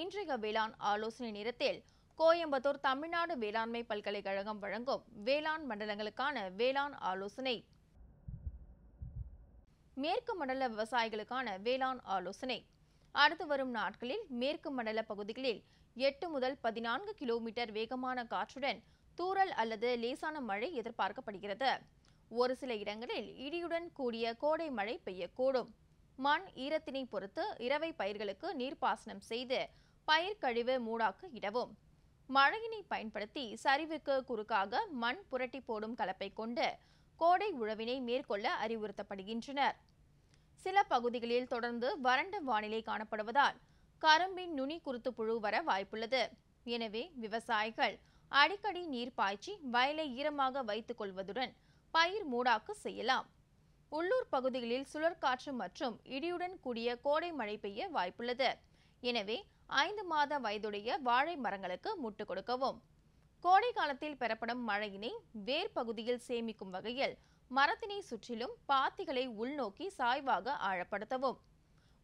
இன்றைய வேளாண் ஆலோசனை நேரத்தில் கோயம்புத்தூர் தமிழ்நாடு வேளாண்மை பல்கலைக்கழகம் வழங்கும் வேளாண் மண்டலங்களுக்கான வேளாண் ஆலோசனை மேற்கு மண்டல விவசாயிகளுக்கான வேளாண் ஆலோசனை அடுத்து வரும் நாட்களில் மேற்கு மண்டல பகுதிகளில் எட்டு முதல் பதினான்கு கிலோமீட்டர் வேகமான காற்றுடன் தூறல் அல்லது லேசான மழை எதிர்பார்க்கப்படுகிறது ஒரு சில இடங்களில் இடியுடன் கூடிய கோடை மழை பெய்யக்கூடும் மண் ஈரத்தினை பொறுத்து இரவை பயிர்களுக்கு நீர்ப்பாசனம் செய்து பயிர் கழிவு மூடாக்க இடவும் மழையினை பயன்படுத்தி சரிவுக்கு குறுக்காக மண் புரட்டி போடும் கலப்பை கொண்டு கோடை உழவினை மேற்கொள்ள அறிவுறுத்தப்படுகின்றனர் சில பகுதிகளில் தொடர்ந்து வறண்ட வானிலை காணப்படுவதால் கரும்பின் நுனி குருத்து புழு வர வாய்ப்புள்ளது எனவே விவசாயிகள் அடிக்கடி நீர் பாய்ச்சி வயலை ஈரமாக வைத்துக் கொள்வதுடன் பயிர் மூடாக்கு செய்யலாம் உள்ளூர் பகுதிகளில் சுழற்காற்று மற்றும் இடியுடன் கூடிய கோடை மழை பெய்ய வாய்ப்புள்ளது எனவே ஐந்து மாத வயதுடைய வாழை மரங்களுக்கு முட்டு கொடுக்கவும் கோடை காலத்தில் பெறப்படும் மழையினை வேர் பகுதியில் சேமிக்கும் வகையில் மரத்தினை சுற்றிலும் பாத்திகளை உள்நோக்கி சாய்வாக ஆழப்படுத்தவும்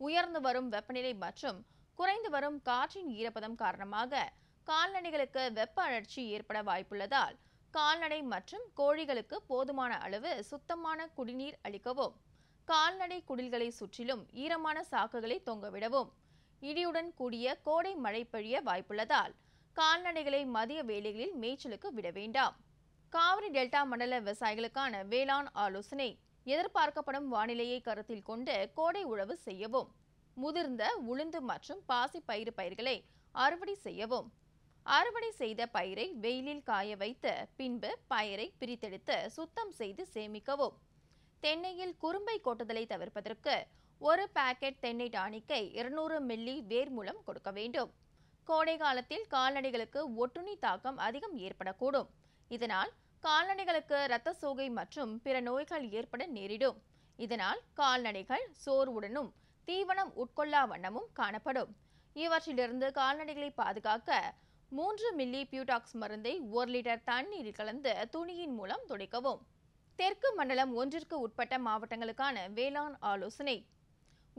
உயர்ந்து வரும் வெப்பநிலை மற்றும் குறைந்து வரும் காற்றின் ஈரப்பதம் காரணமாக கால்நடைகளுக்கு வெப்ப அழற்சி ஏற்பட வாய்ப்புள்ளதால் கால்நடை மற்றும் கோழிகளுக்கு போதுமான அளவு சுத்தமான குடிநீர் அளிக்கவும் கால்நடை குடில்களை சுற்றிலும் ஈரமான சாக்குகளை தொங்கவிடவும் இடியுடன் கூடிய கோடை மழை பெய்ய வாய்ப்புள்ளதால் கால்நடைகளை மதிய வேலைகளில் மேய்ச்சலுக்கு விட வேண்டாம் காவிரி டெல்டா மண்டல விவசாயிகளுக்கான வேளாண் ஆலோசனை எதிர்பார்க்கப்படும் வானிலையை கருத்தில் கொண்டு கோடை உழவு செய்யவும் முதிர்ந்த உளுந்து மற்றும் பாசி பயிறு பயிர்களை அறுவடை செய்யவும் அறுவடை செய்த பயிரை வெயிலில் காய வைத்து பின்பு பயிரை பிரித்தெடுத்து சுத்தம் செய்து சேமிக்கவும் தென்னையில் குறும்பை கொட்டுதலை தவிர்ப்பதற்கு ஒரு பாக்கெட் தென்னை டானிக்கை இருநூறு மில்லி வேர் மூலம் கொடுக்க வேண்டும் கோடை காலத்தில் கால்நடைகளுக்கு ஒட்டுண்ணி தாக்கம் அதிகம் ஏற்படக்கூடும் இதனால் கால்நடைகளுக்கு இரத்த சோகை மற்றும் பிற நோய்கள் ஏற்பட நேரிடும் இதனால் கால்நடைகள் சோர்வுடனும் தீவனம் உட்கொள்ளா வண்ணமும் காணப்படும் இவற்றிலிருந்து கால்நடைகளை பாதுகாக்க மூன்று மில்லி பியூடாக்ஸ் மருந்தை ஒரு லிட்டர் தண்ணீர் கலந்து துணியின் மூலம் துடைக்கவும் தெற்கு மண்டலம் ஒன்றிற்கு உட்பட்ட மாவட்டங்களுக்கான வேளாண் ஆலோசனை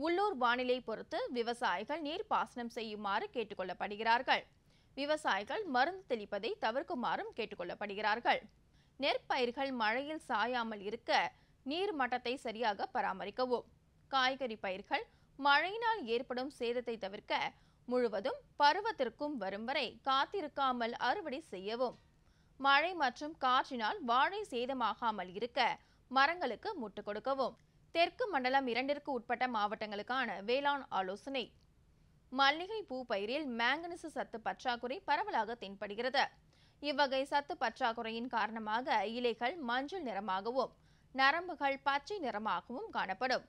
உள்ளூர் வானிலை பொறுத்து விவசாயிகள் நீர் பாசனம் செய்யுமாறு கேட்டுக்கொள்ளப்படுகிறார்கள் விவசாயிகள் மருந்து தெளிப்பதை தவிர்க்குமாறும் கேட்டுக்கொள்ளப்படுகிறார்கள் நெற்பயிர்கள் மழையில் சாயாமல் இருக்க நீர் மட்டத்தை சரியாக பராமரிக்கவும் காய்கறி பயிர்கள் மழையினால் ஏற்படும் சேதத்தை தவிர்க்க முழுவதும் பருவத்திற்கும் வரும் வரை காத்திருக்காமல் அறுவடை செய்யவும் மழை மற்றும் காற்றினால் வாழை சேதமாகாமல் இருக்க மரங்களுக்கு முட்டுக் கொடுக்கவும் தெற்கு மண்டலம் இரண்டிற்கு உட்பட்ட மாவட்டங்களுக்கான வேளாண் ஆலோசனை மல்லிகை பூ பயிரில் மேங்கனிசு சத்து பற்றாக்குறை பரவலாக தென்படுகிறது இவ்வகை சத்து பற்றாக்குறையின் காரணமாக இலைகள் மஞ்சள் நிறமாகவும் நரம்புகள் பச்சை நிறமாகவும் காணப்படும்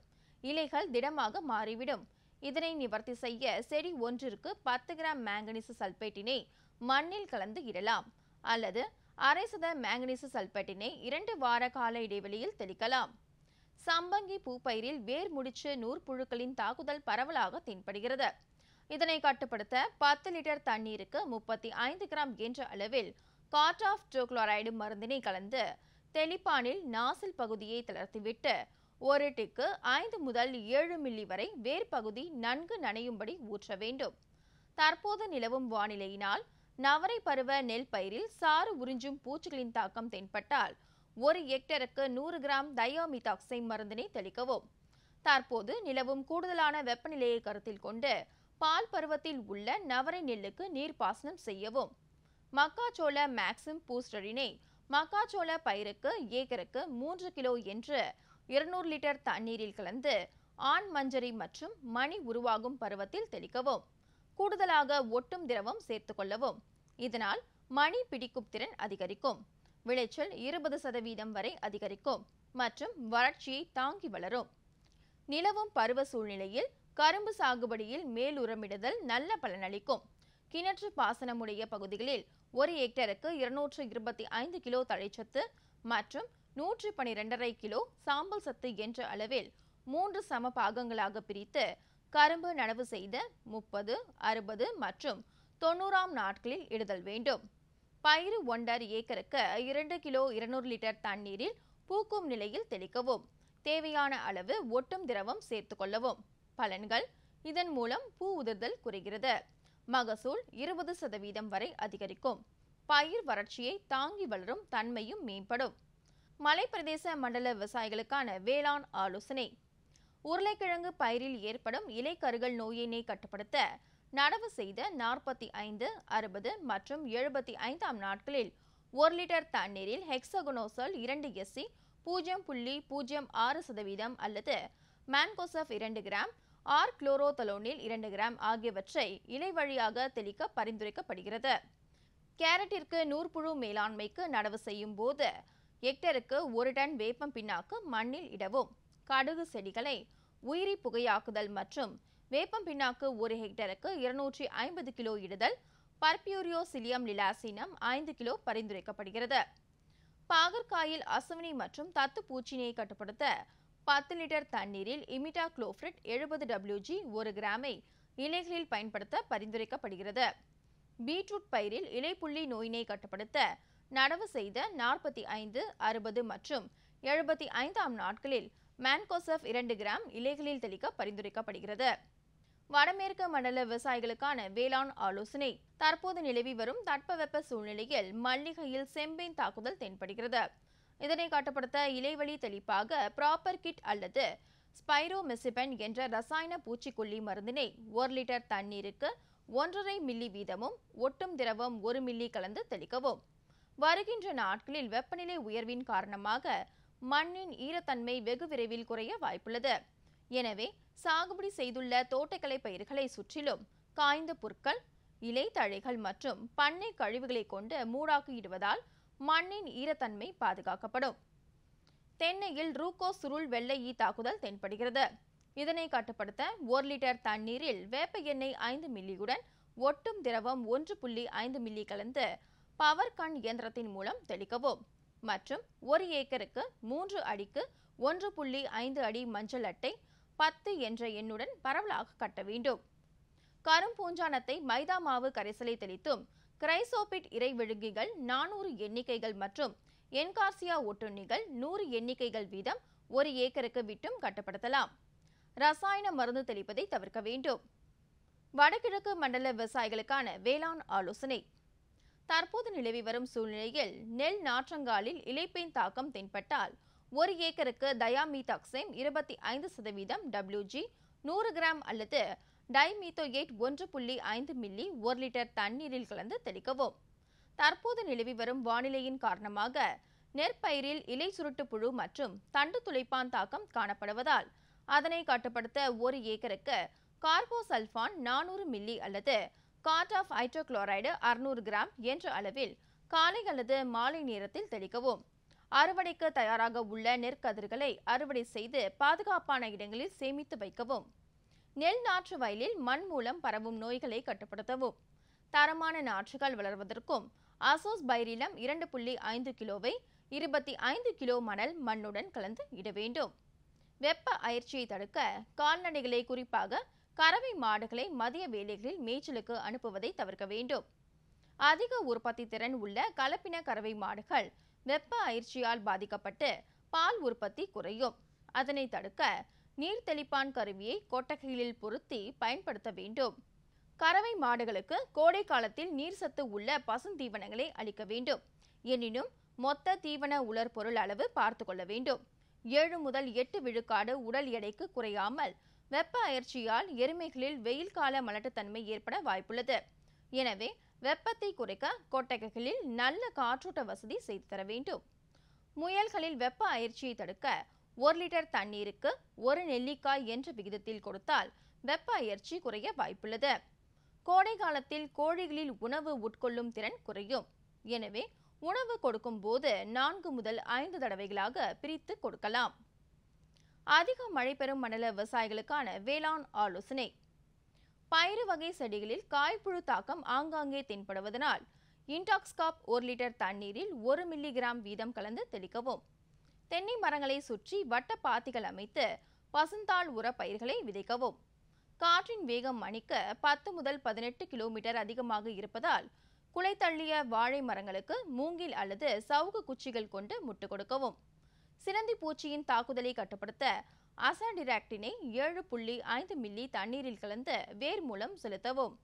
இலைகள் திடமாக மாறிவிடும் இதனை நிவர்த்தி செய்ய செடி ஒன்றிற்கு பத்து கிராம் மேங்கனீசு சல்பேட்டினை மண்ணில் கலந்து இடலாம் அல்லது அரை சத மேங்கனீசு சல்பேட்டினை இரண்டு வார கால இடைவெளியில் தெளிக்கலாம் சம்பங்கி பூப்பயிரில் வேர் முடிச்ச நூற்புழுக்களின் தாக்குதல் பரவலாக தென்படுகிறது இதனை கட்டுப்படுத்த பத்து லிட்டர் தண்ணீருக்கு முப்பத்தி ஐந்து கிராம் என்ற அளவில் காட் ஆஃப் ட்ரோக்ளோரைடு மருந்தினை கலந்து தெளிப்பானில் நாசில் பகுதியை தளர்த்திவிட்டு ஒரு டிக்கு ஐந்து முதல் ஏழு மில்லி வரை வேர் பகுதி நன்கு நனையும்படி ஊற்ற வேண்டும் தற்போது நிலவும் வானிலையினால் நவரை பருவ நெல் பயிரில் சாறு உறிஞ்சும் பூச்சிகளின் தாக்கம் தென்பட்டால் ஒரு ஹெக்டருக்கு நூறு கிராம் தயோமிதாக்சைன் மருந்தினை தெளிக்கவும் தற்போது நிலவும் கூடுதலான வெப்பநிலையை கருத்தில் கொண்டு பால் பருவத்தில் உள்ள நவரை நெல்லுக்கு நீர்ப்பாசனம் செய்யவும் மக்காச்சோள மேக்சிம் பூஸ்டரினை மக்காச்சோள பயிருக்கு ஏக்கருக்கு மூன்று கிலோ என்று இருநூறு லிட்டர் தண்ணீரில் கலந்து ஆண் மஞ்சரி மற்றும் மணி உருவாகும் பருவத்தில் தெளிக்கவும் கூடுதலாக ஒட்டும் திரவம் சேர்த்துக்கொள்ளவும் கொள்ளவும் இதனால் மணி பிடிக்கும் திறன் அதிகரிக்கும் விளைச்சல் இருபது சதவீதம் வரை அதிகரிக்கும் மற்றும் வறட்சியை தாங்கி வளரும் நிலவும் பருவ சூழ்நிலையில் கரும்பு சாகுபடியில் மேலுரமிடுதல் நல்ல பலனளிக்கும் கிணற்று பாசனமுடைய பகுதிகளில் ஒரு ஹெக்டருக்கு இருநூற்று இருபத்தி ஐந்து கிலோ தழைச்சத்து மற்றும் நூற்றி பனிரெண்டரை கிலோ சாம்பல் சத்து என்ற அளவில் மூன்று சம பாகங்களாக பிரித்து கரும்பு நடவு செய்த முப்பது அறுபது மற்றும் தொண்ணூறாம் நாட்களில் இடுதல் வேண்டும் பயிறு ஒன்றரை ஏக்கருக்கு இரண்டு கிலோ இருநூறு லிட்டர் தண்ணீரில் பூக்கும் நிலையில் தெளிக்கவும் தேவையான அளவு ஒட்டும் திரவம் சேர்த்து கொள்ளவும் பலன்கள் இதன் மூலம் பூ உதிர்தல் குறைகிறது மகசூல் இருபது சதவீதம் வரை அதிகரிக்கும் பயிர் வறட்சியை தாங்கி வளரும் தன்மையும் மேம்படும் மலைப்பிரதேச மண்டல விவசாயிகளுக்கான வேளாண் ஆலோசனை உருளைக்கிழங்கு பயிரில் ஏற்படும் இலைக்கருகள் நோயினை கட்டுப்படுத்த நடவு செய்த நாற்பத்தி ஐந்து அறுபது மற்றும் எழுபத்தி ஐந்தாம் நாட்களில் ஒரு லிட்டர் தண்ணீரில் ஹெக்ஸகுனோசல் இரண்டு எஸ்சி பூஜ்ஜியம் புள்ளி பூஜ்ஜியம் ஆறு சதவீதம் அல்லது மேன்கோசப் இரண்டு கிராம் ஆர் குளோரோதலோனில் இரண்டு கிராம் ஆகியவற்றை இலை வழியாக தெளிக்க பரிந்துரைக்கப்படுகிறது கேரட்டிற்கு நூற்புழு மேலாண்மைக்கு நடவு செய்யும் போது ஹெக்டருக்கு ஒரு டன் வேப்பம் பின்னாக்கு மண்ணில் இடவும் கடுகு செடிகளை உயிரி புகையாக்குதல் மற்றும் வேப்பம் பின்னாக்கு ஒரு ஹெக்டருக்கு இருநூற்றி ஐம்பது கிலோ இடுதல் பர்பியூரியோ சிலியம் லிலாசினம் ஐந்து கிலோ பரிந்துரைக்கப்படுகிறது பாகற்காயில் அசுவினி மற்றும் தத்து பூச்சினை கட்டுப்படுத்த பத்து லிட்டர் தண்ணீரில் இமிட்டா குளோஃப்ரிட் எழுபது டபிள்யூஜி ஒரு கிராமை இலைகளில் பயன்படுத்த பரிந்துரைக்கப்படுகிறது பீட்ரூட் பயிரில் இலைப்புள்ளி நோயினை கட்டுப்படுத்த நடவு செய்த நாற்பத்தி ஐந்து அறுபது மற்றும் எழுபத்தி ஐந்தாம் நாட்களில் மேன்கோசப் இரண்டு கிராம் இலைகளில் தெளிக்க பரிந்துரைக்கப்படுகிறது வடமேற்கு மண்டல விவசாயிகளுக்கான வேளாண் ஆலோசனை தற்போது நிலவி வரும் தட்பவெப்ப சூழ்நிலையில் மல்லிகையில் செம்பேன் தாக்குதல் தென்படுகிறது இதனை காட்டப்படுத்த இலைவழி தெளிப்பாக ப்ராப்பர் கிட் அல்லது ஸ்பைரோமெசிபென் என்ற ரசாயன பூச்சிக்கொல்லி மருந்தினை ஒரு லிட்டர் தண்ணீருக்கு ஒன்றரை மில்லி வீதமும் ஒட்டும் திரவம் ஒரு மில்லி கலந்து தெளிக்கவும் வருகின்ற நாட்களில் வெப்பநிலை உயர்வின் காரணமாக மண்ணின் ஈரத்தன்மை வெகு விரைவில் குறைய வாய்ப்புள்ளது எனவே சாகுபடி செய்துள்ள தோட்டக்கலை பயிர்களை சுற்றிலும் காய்ந்த புற்கள் இலை தழைகள் மற்றும் பண்ணை கழிவுகளை கொண்டு மூடாக்கிடுவதால் மண்ணின் ஈரத்தன்மை பாதுகாக்கப்படும் தென்னையில் ரூகோ சுருள் வெள்ளை ஈ தாக்குதல் தென்படுகிறது இதனை கட்டுப்படுத்த ஒரு லிட்டர் தண்ணீரில் வேப்ப எண்ணெய் ஐந்து மில்லியுடன் ஒட்டும் திரவம் ஒன்று புள்ளி ஐந்து மில்லி கலந்து பவர் கண் இயந்திரத்தின் மூலம் தெளிக்கவும் மற்றும் ஒரு ஏக்கருக்கு மூன்று அடிக்கு ஒன்று புள்ளி ஐந்து அடி மஞ்சள் அட்டை பத்து என்ற எண்ணுடன் பரவலாக கட்ட வேண்டும் கரும்பூஞ்சானத்தை மைதா மாவு கரைசலை தெளித்தும் கிரைசோபிட் விழுங்கிகள் நானூறு எண்ணிக்கைகள் மற்றும் என்கார்சியா ஒட்டுண்ணிகள் நூறு எண்ணிக்கைகள் வீதம் ஒரு ஏக்கருக்கு விட்டும் கட்டுப்படுத்தலாம் ரசாயன மருந்து தெளிப்பதை தவிர்க்க வேண்டும் வடகிழக்கு மண்டல விவசாயிகளுக்கான வேளாண் ஆலோசனை தற்போது நிலவி வரும் சூழ்நிலையில் நெல் நாற்றங்காலில் இலைப்பேன் தாக்கம் தென்பட்டால் ஒரு ஏக்கருக்கு தயாமீதாக்சைம் இருபத்தி ஐந்து சதவீதம் டபிள்யூஜி நூறு கிராம் அல்லது டைமீத்தோயேட் ஒன்று புள்ளி ஐந்து மில்லி ஒரு லிட்டர் தண்ணீரில் கலந்து தெளிக்கவும் தற்போது நிலவி வரும் வானிலையின் காரணமாக நெற்பயிரில் இலை சுருட்டு புழு மற்றும் தண்டு துளைப்பான் தாக்கம் காணப்படுவதால் அதனை கட்டுப்படுத்த ஒரு ஏக்கருக்கு கார்போசல்ஃபான் நானூறு மில்லி அல்லது காட் ஆஃப் ஹைட்ரோகுளோரைடு அறுநூறு கிராம் என்ற அளவில் காலை அல்லது மாலை நேரத்தில் தெளிக்கவும் அறுவடைக்கு தயாராக உள்ள நெற்கதிர்களை அறுவடை செய்து பாதுகாப்பான இடங்களில் சேமித்து வைக்கவும் நெல் நாற்று வயலில் மண் மூலம் பரவும் நோய்களை கட்டுப்படுத்தவும் தரமான நாற்றுகள் வளர்வதற்கும் அசோஸ் பைரிலம் இரண்டு புள்ளி ஐந்து கிலோவை இருபத்தி ஐந்து கிலோ மணல் மண்ணுடன் கலந்து இட வேண்டும் வெப்ப அயற்சியை தடுக்க கால்நடைகளை குறிப்பாக கறவை மாடுகளை மதிய வேலைகளில் மேய்ச்சலுக்கு அனுப்புவதை தவிர்க்க வேண்டும் அதிக உற்பத்தி திறன் உள்ள கலப்பின கறவை மாடுகள் வெப்ப அயிற்சியால் பாதிக்கப்பட்டு பால் உற்பத்தி குறையும் அதனை தடுக்க நீர் தெளிப்பான் கருவியை கொட்டகைகளில் பொருத்தி பயன்படுத்த வேண்டும் கறவை மாடுகளுக்கு கோடை காலத்தில் நீர் சத்து உள்ள பசுந்தீவனங்களை அளிக்க வேண்டும் எனினும் மொத்த தீவன உலர் பொருள் அளவு பார்த்து கொள்ள வேண்டும் ஏழு முதல் எட்டு விழுக்காடு உடல் எடைக்கு குறையாமல் வெப்ப அயற்சியால் எருமைகளில் வெயில் கால மலட்டுத்தன்மை ஏற்பட வாய்ப்புள்ளது எனவே வெப்பத்தை குறைக்க கொட்டகைகளில் நல்ல காற்றோட்ட வசதி செய்து தர வேண்டும் முயல்களில் வெப்ப அயற்சியை தடுக்க ஒரு லிட்டர் தண்ணீருக்கு ஒரு நெல்லிக்காய் என்ற விகிதத்தில் கொடுத்தால் வெப்ப அயற்சி குறைய வாய்ப்புள்ளது கோடை காலத்தில் கோழிகளில் உணவு உட்கொள்ளும் திறன் குறையும் எனவே உணவு கொடுக்கும் போது நான்கு முதல் ஐந்து தடவைகளாக பிரித்து கொடுக்கலாம் அதிக மழை பெறும் மண்டல விவசாயிகளுக்கான வேளாண் ஆலோசனை பயிறு வகை செடிகளில் காய்ப்புழு தாக்கம் ஆங்காங்கே தென்படுவதனால் இன்டாக்ஸ்காப் ஒரு லிட்டர் தண்ணீரில் ஒரு மில்லி கிராம் வீதம் கலந்து தெளிக்கவும் தென்னை மரங்களை சுற்றி வட்ட பாத்திகள் அமைத்து பசுந்தாள் உர பயிர்களை விதைக்கவும் காற்றின் வேகம் மணிக்க பத்து முதல் பதினெட்டு கிலோமீட்டர் அதிகமாக இருப்பதால் குலை தள்ளிய வாழை மரங்களுக்கு மூங்கில் அல்லது சவுக்கு குச்சிகள் கொண்டு முட்டு கொடுக்கவும் சிலந்தி பூச்சியின் தாக்குதலை கட்டுப்படுத்த அசாண்டிராக்டினை ஏழு புள்ளி ஐந்து மில்லி தண்ணீரில் கலந்து வேர் மூலம் செலுத்தவும்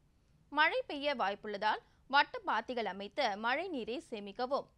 மழை பெய்ய வாய்ப்புள்ளதால் வட்ட பாத்திகள் அமைத்து மழை நீரை சேமிக்கவும்